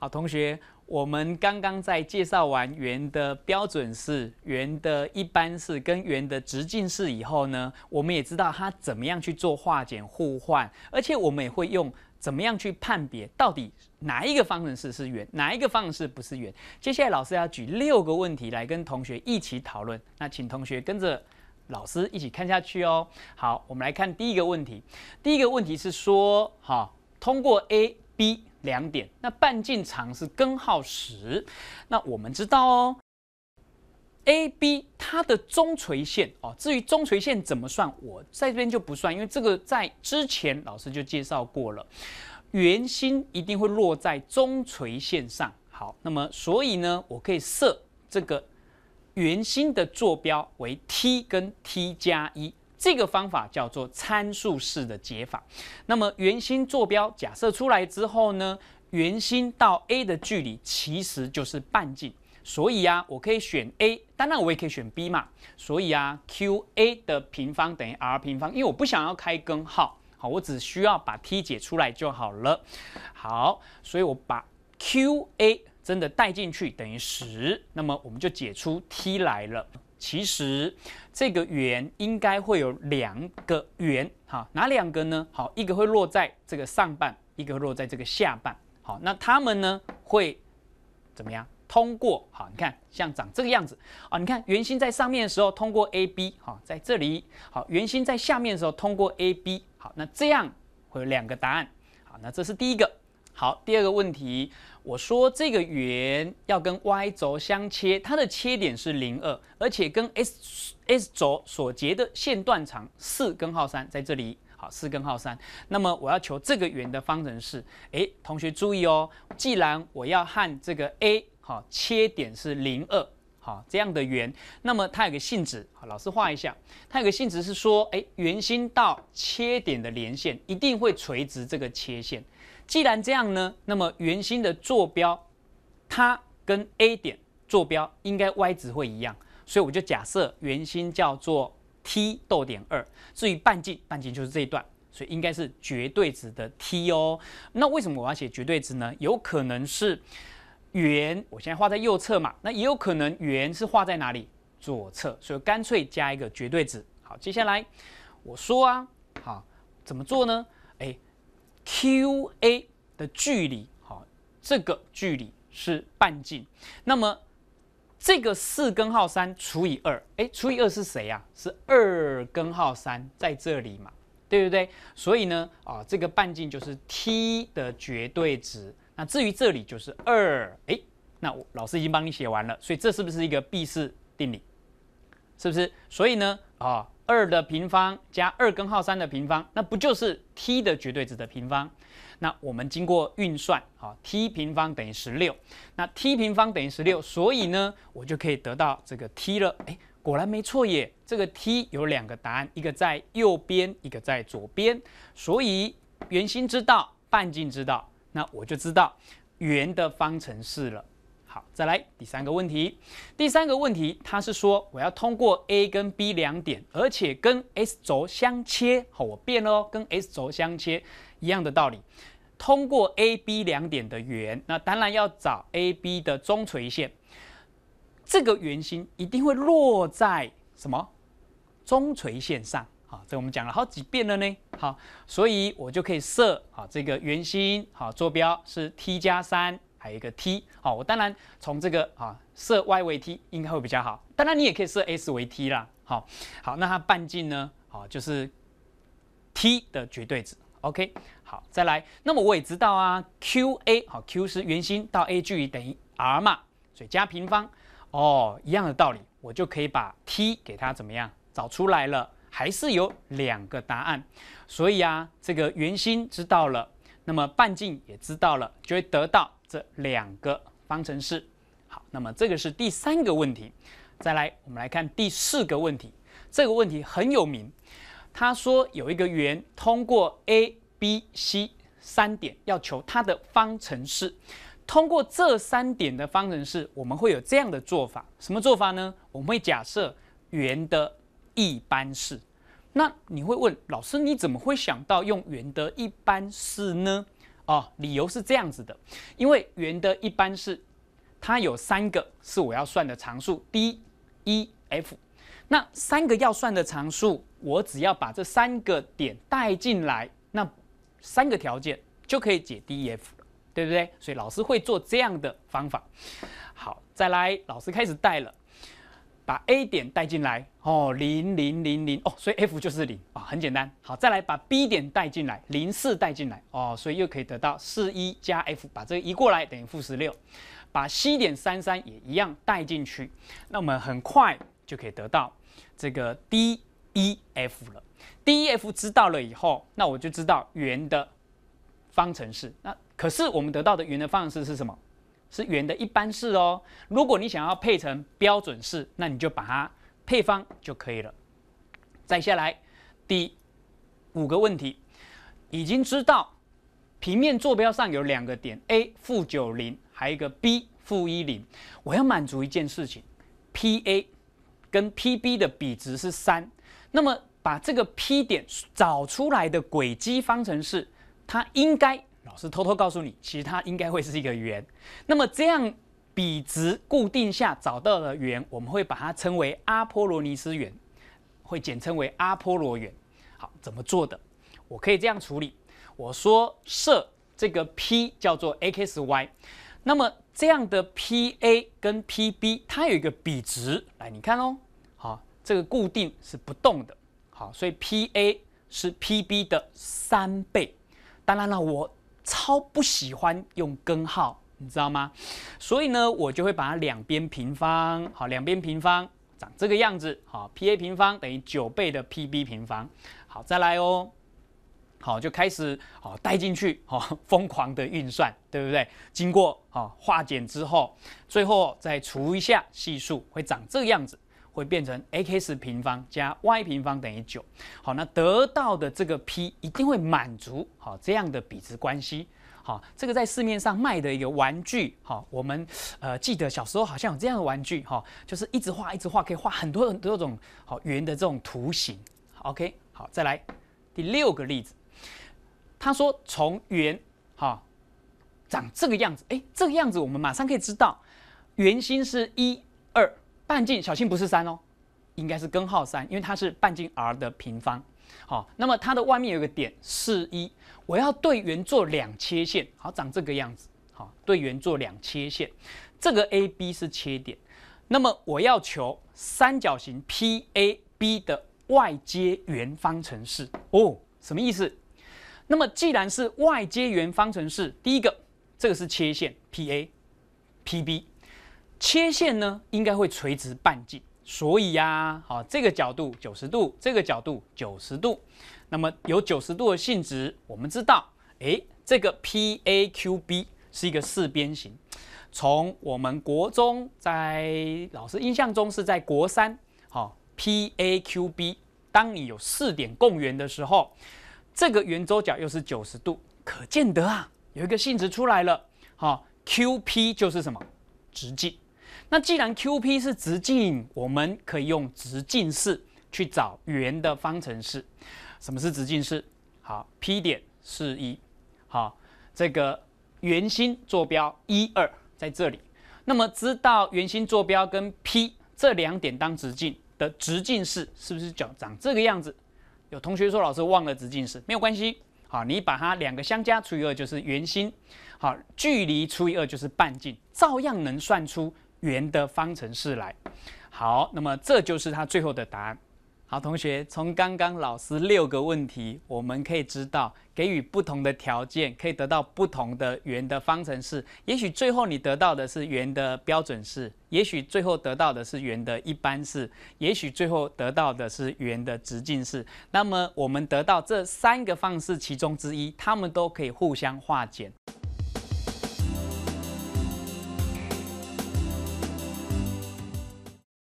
好，同学，我们刚刚在介绍完圆的标准式、圆的一般式跟圆的直径式以后呢，我们也知道它怎么样去做化简互换，而且我们也会用怎么样去判别到底哪一个方程式是圆，哪一个方程式不是圆。接下来老师要举六个问题来跟同学一起讨论，那请同学跟着老师一起看下去哦。好，我们来看第一个问题。第一个问题是说，哈，通过 A、B。两点，那半径长是根号十，那我们知道哦，AB 它的中垂线哦，至于中垂线怎么算，我在这边就不算，因为这个在之前老师就介绍过了，圆心一定会落在中垂线上。好，那么所以呢，我可以设这个圆心的坐标为 t 跟 t 加一。这个方法叫做参数式的解法。那么圆心坐标假设出来之后呢，圆心到 A 的距离其实就是半径。所以啊，我可以选 A，当然我也可以选 B 嘛。所以啊，QA 的平方等于 R 平方，因为我不想要开根号，好，我只需要把 T 解出来就好了。好，所以我把 QA 真的带进去等于十，那么我们就解出 T 来了。其实这个圆应该会有两个圆，哈，哪两个呢？好，一个会落在这个上半，一个落在这个下半，好，那它们呢会怎么样？通过，好，你看像长这个样子，啊，你看圆心在上面的时候通过 AB，好，在这里，好，圆心在下面的时候通过 AB，好，那这样会有两个答案，好，那这是第一个。好，第二个问题，我说这个圆要跟 y 轴相切，它的切点是零二，而且跟 s s 轴所截的线段长四根号三，在这里，好，四根号三。那么我要求这个圆的方程式。哎，同学注意哦，既然我要和这个 a 好切点是零二，好这样的圆，那么它有个性质，好，老师画一下，它有个性质是说，哎，圆心到切点的连线一定会垂直这个切线。既然这样呢，那么圆心的坐标，它跟 A 点坐标应该 y 值会一样，所以我就假设圆心叫做 T 点二。至于半径，半径就是这一段，所以应该是绝对值的 T 哦。那为什么我要写绝对值呢？有可能是圆，我现在画在右侧嘛，那也有可能圆是画在哪里？左侧，所以干脆加一个绝对值。好，接下来我说啊，好，怎么做呢？Q A 的距离，好，这个距离是半径。那么这个四根号三除以二，哎，除以二是谁呀？是二根号三在这里嘛，对不对？所以呢，啊，这个半径就是 t 的绝对值。那至于这里就是二，哎，那我老师已经帮你写完了。所以这是不是一个 B 式定理？是不是？所以呢，啊。二的平方加二根号三的平方，那不就是 t 的绝对值的平方？那我们经过运算，好，t 平方等于十六。那 t 平方等于十六，所以呢，我就可以得到这个 t 了。哎，果然没错耶，这个 t 有两个答案，一个在右边，一个在左边。所以圆心知道，半径知道，那我就知道圆的方程式了。好，再来第三个问题。第三个问题，它是说我要通过 A 跟 B 两点，而且跟 S 轴相切。好，我变了哦，跟 S 轴相切，一样的道理。通过 A、B 两点的圆，那当然要找 A、B 的中垂线。这个圆心一定会落在什么？中垂线上。好，这我们讲了好几遍了呢。好，所以我就可以设好这个圆心，好坐标是 t 加三。还有一个 t 好，我当然从这个啊设 y 为 t 应该会比较好。当然你也可以设 s 为 t 啦，好，好，那它半径呢？好，就是 t 的绝对值。OK，好，再来，那么我也知道啊，Q A 好，Q 是圆心到 A 距离等于 r 嘛，所以加平方，哦，一样的道理，我就可以把 t 给它怎么样找出来了，还是有两个答案，所以啊，这个圆心知道了，那么半径也知道了，就会得到。这两个方程式，好，那么这个是第三个问题。再来，我们来看第四个问题。这个问题很有名，他说有一个圆通过 A、B、C 三点，要求它的方程式。通过这三点的方程式，我们会有这样的做法。什么做法呢？我们会假设圆的一般式。那你会问老师，你怎么会想到用圆的一般式呢？哦，理由是这样子的，因为圆的一般是，它有三个是我要算的常数，D、E、F。那三个要算的常数，我只要把这三个点带进来，那三个条件就可以解 D、E、F，对不对？所以老师会做这样的方法。好，再来，老师开始带了。把 A 点带进来哦，零零零零哦，所以 F 就是零啊，很简单。好，再来把 B 点带进来，零四带进来哦，所以又可以得到四一加 F，把这个移过来等于负十六，把 C 点三三也一样带进去，那我们很快就可以得到这个 DEF 了。DEF 知道了以后，那我就知道圆的方程式。那可是我们得到的圆的方程式是什么？是圆的一般式哦。如果你想要配成标准式，那你就把它配方就可以了。再下来第五个问题，已经知道平面坐标上有两个点 A（ 负九零）还有一个 B（ 负一零），我要满足一件事情：PA 跟 PB 的比值是三。那么把这个 P 点找出来的轨迹方程式，它应该。老师偷偷告诉你，其实它应该会是一个圆。那么这样比值固定下找到的圆，我们会把它称为阿波罗尼斯圆，会简称为阿波罗圆。好，怎么做的？我可以这样处理。我说设这个 P 叫做 axy，那么这样的 PA 跟 PB 它有一个比值。来，你看哦，好，这个固定是不动的。好，所以 PA 是 PB 的三倍。当然了，我。超不喜欢用根号，你知道吗？所以呢，我就会把两边平方，好，两边平方长这个样子，好，PA 平方等于九倍的 PB 平方，好，再来哦，好，就开始，好，带进去，好，疯狂的运算，对不对？经过好化简之后，最后再除一下系数，会长这个样子。会变成 x 平方加 y 平方等于九，好，那得到的这个 P 一定会满足好这样的比值关系，好，这个在市面上卖的一个玩具，好，我们呃记得小时候好像有这样的玩具，哈，就是一直画一直画，可以画很多很多种好圆的这种图形，OK，好，再来第六个例子，他说从圆，哈，长这个样子，哎，这个样子我们马上可以知道圆心是一二。半径小心不是三哦，应该是根号三，因为它是半径 r 的平方。好，那么它的外面有个点是一，我要对圆做两切线，好，长这个样子。好，对圆做两切线，这个 A B 是切点。那么我要求三角形 P A B 的外接圆方程式。哦，什么意思？那么既然是外接圆方程式，第一个，这个是切线 P A P B。切线呢，应该会垂直半径，所以呀，好这个角度九十度，这个角度九十度，那么有九十度的性质，我们知道，哎，这个 P A Q B 是一个四边形，从我们国中在老师印象中是在国三，好 P A Q B，当你有四点共圆的时候，这个圆周角又是九十度，可见得啊，有一个性质出来了，好 Q P 就是什么直径。那既然 QP 是直径，我们可以用直径式去找圆的方程式。什么是直径式？好，P 点是一，好，这个圆心坐标一二在这里。那么知道圆心坐标跟 P 这两点当直径的直径式是不是叫长这个样子？有同学说老师忘了直径式，没有关系。好，你把它两个相加除以二就是圆心，好，距离除以二就是半径，照样能算出。圆的方程式来，好，那么这就是它最后的答案。好，同学，从刚刚老师六个问题，我们可以知道，给予不同的条件，可以得到不同的圆的方程式。也许最后你得到的是圆的标准式，也许最后得到的是圆的一般式，也许最后得到的是圆的直径式。那么我们得到这三个方式其中之一，它们都可以互相化简。